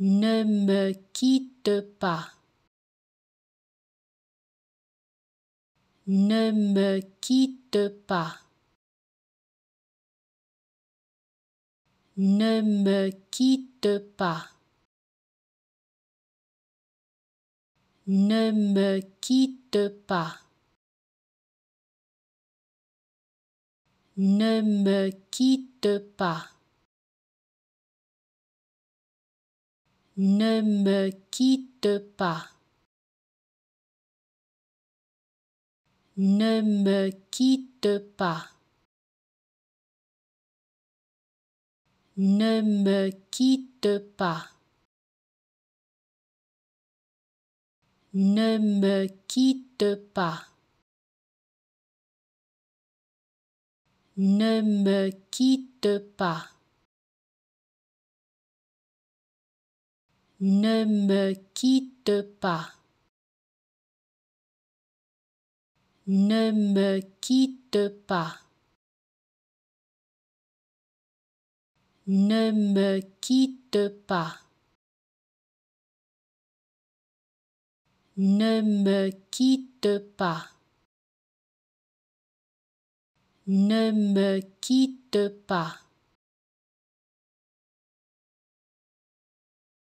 Ne me quitte pas. Ne me quitte pas. Ne me quitte pas. Ne me quitte pas. Ne me quitte pas. Ne me quitte pas. Ne me quitte pas. Ne me quitte pas. Ne me quitte pas. Ne me quitte pas. Ne me quitte pas. Ne me quitte pas. Ne me quitte pas. Ne me quitte pas. Ne me quitte pas.